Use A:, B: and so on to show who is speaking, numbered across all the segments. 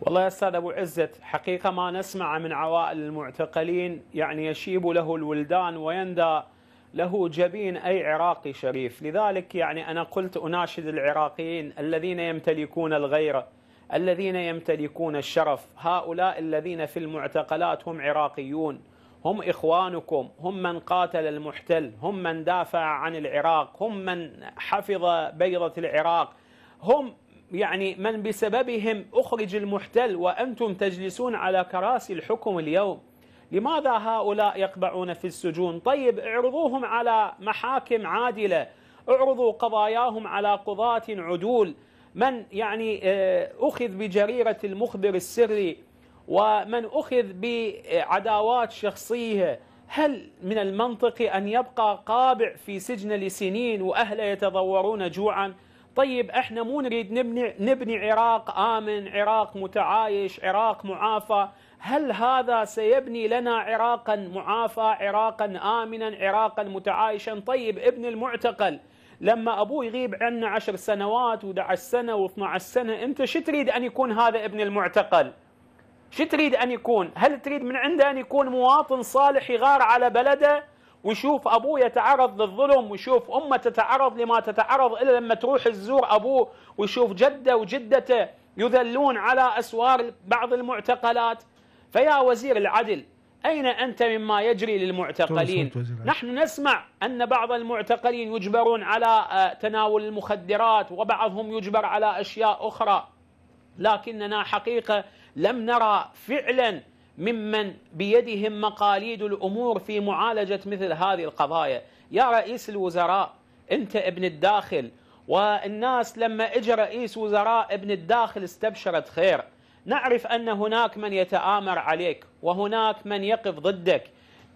A: والله يا استاذ ابو عزت حقيقه ما نسمع من عوائل المعتقلين يعني يشيب له الولدان ويندى له جبين اي عراقي شريف، لذلك يعني انا قلت اناشد العراقيين الذين يمتلكون الغيره الذين يمتلكون الشرف، هؤلاء الذين في المعتقلات هم عراقيون، هم اخوانكم، هم من قاتل المحتل، هم من دافع عن العراق، هم من حفظ بيضه العراق، هم يعني من بسببهم أخرج المحتل وأنتم تجلسون على كراسي الحكم اليوم لماذا هؤلاء يقبعون في السجون طيب اعرضوهم على محاكم عادلة اعرضوا قضاياهم على قضاة عدول من يعني آه، أخذ بجريرة المخبر السري ومن أخذ بعداوات شخصية هل من المنطقي أن يبقى قابع في سجن لسنين وأهله يتضورون جوعاً طيب احنا مو نريد نبني نبني عراق امن، عراق متعايش، عراق معافى، هل هذا سيبني لنا عراقا معافى، عراقا امنا، عراقا متعايشا؟ طيب ابن المعتقل لما ابوه يغيب عنا عشر سنوات و11 سنه و12 سنه، انت شو تريد ان يكون هذا ابن المعتقل؟ شو تريد ان يكون؟ هل تريد من عنده ان يكون مواطن صالح يغار على بلده؟ ويشوف ابوه يتعرض للظلم ويشوف امه تتعرض لما تتعرض الا لما تروح تزور ابوه ويشوف جده وجدته يذلون على اسوار بعض المعتقلات فيا وزير العدل أين أنت مما يجري للمعتقلين نحن نسمع أن بعض المعتقلين يجبرون على آه، تناول المخدرات وبعضهم يجبر على أشياء أخرى لكننا حقيقة لم نرى فعلا ممن بيدهم مقاليد الأمور في معالجة مثل هذه القضايا يا رئيس الوزراء أنت ابن الداخل والناس لما اجى رئيس وزراء ابن الداخل استبشرت خير نعرف أن هناك من يتآمر عليك وهناك من يقف ضدك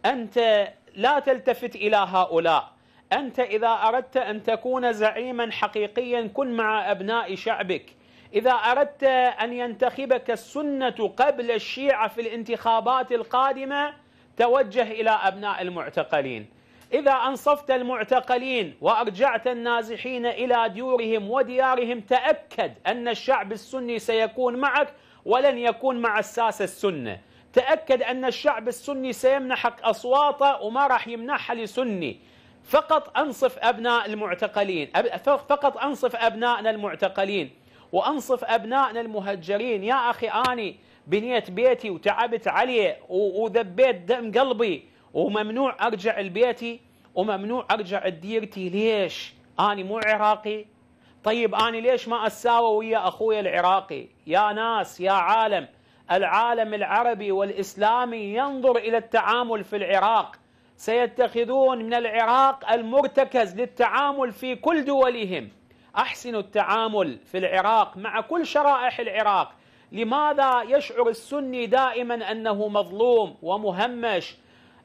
A: أنت لا تلتفت إلى هؤلاء أنت إذا أردت أن تكون زعيما حقيقيا كن مع أبناء شعبك إذا أردت أن ينتخبك السنة قبل الشيعة في الانتخابات القادمة توجه إلى أبناء المعتقلين إذا أنصفت المعتقلين وأرجعت النازحين إلى ديورهم وديارهم تأكد أن الشعب السني سيكون معك ولن يكون مع الساسة السنة تأكد أن الشعب السني سيمنحك أصواته وما راح يمنحها لسني فقط أنصف أبناء المعتقلين فقط أنصف أبنائنا المعتقلين وأنصف أبنائنا المهجرين يا أخي أني بنيت بيتي وتعبت عليه وذبيت دم قلبي وممنوع أرجع لبيتي وممنوع أرجع لديرتي ليش أني مو عراقي طيب اني ليش ما أساوى ويا أخوي العراقي يا ناس يا عالم العالم العربي والإسلامي ينظر إلى التعامل في العراق سيتخذون من العراق المرتكز للتعامل في كل دولهم أحسنوا التعامل في العراق مع كل شرائح العراق لماذا يشعر السني دائما أنه مظلوم ومهمش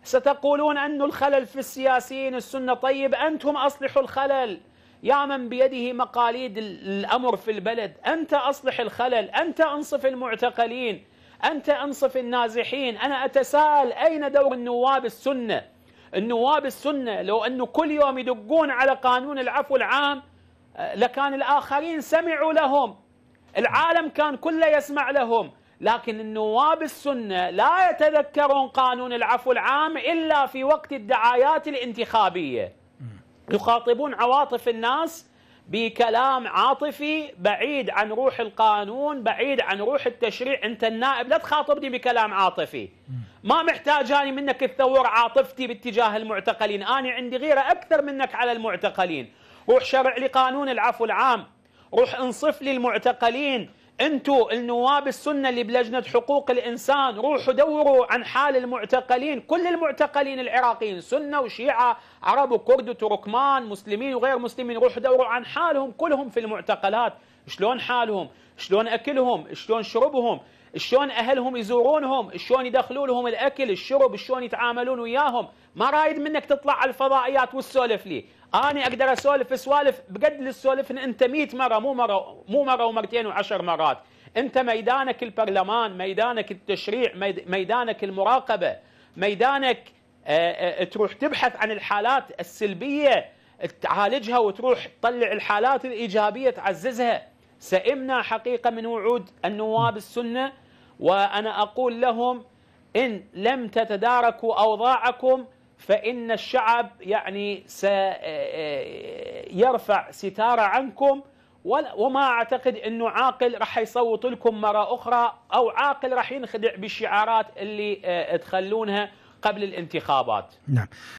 A: ستقولون أن الخلل في السياسيين السنة طيب أنتم أصلحوا الخلل يا من بيده مقاليد الأمر في البلد أنت أصلح الخلل أنت أنصف المعتقلين أنت أنصف النازحين أنا أتساءل أين دور النواب السنة النواب السنة لو أنه كل يوم يدقون على قانون العفو العام لكان الآخرين سمعوا لهم العالم كان كله يسمع لهم لكن النواب السنة لا يتذكرون قانون العفو العام إلا في وقت الدعايات الانتخابية يخاطبون عواطف الناس بكلام عاطفي بعيد عن روح القانون بعيد عن روح التشريع أنت النائب لا تخاطبني بكلام عاطفي ما محتاجاني منك تثور عاطفتي باتجاه المعتقلين أنا عندي غيرة أكثر منك على المعتقلين روح شرع لي قانون العفو العام روح انصف لي المعتقلين انتوا النواب السنه اللي بلجنه حقوق الانسان روحوا دوروا عن حال المعتقلين كل المعتقلين العراقيين سنه وشيعه عرب وكرد وتركمان مسلمين وغير مسلمين روحوا دوروا عن حالهم كلهم في المعتقلات شلون حالهم شلون اكلهم شلون شربهم شلون اهلهم يزورونهم شلون يدخلوا لهم الاكل الشرب شلون يتعاملون وياهم ما رايد منك تطلع على الفضائيات وتسولف لي انا اقدر اسولف سوالف بقد اللي إن انت 100 مره مو مره مو مره ومرتين وعشر مرات انت ميدانك البرلمان ميدانك التشريع ميدانك المراقبه ميدانك آه، آه، تروح تبحث عن الحالات السلبيه تعالجها وتروح تطلع الحالات الايجابيه تعززها سئمنا حقيقة من وعود النواب السنة وأنا أقول لهم إن لم تتداركوا أوضاعكم فإن الشعب يعني سيرفع ستارة عنكم وما أعتقد أنه عاقل راح يصوت لكم مرة أخرى أو عاقل راح ينخدع بالشعارات اللي آه، تخلونها قبل الانتخابات نعم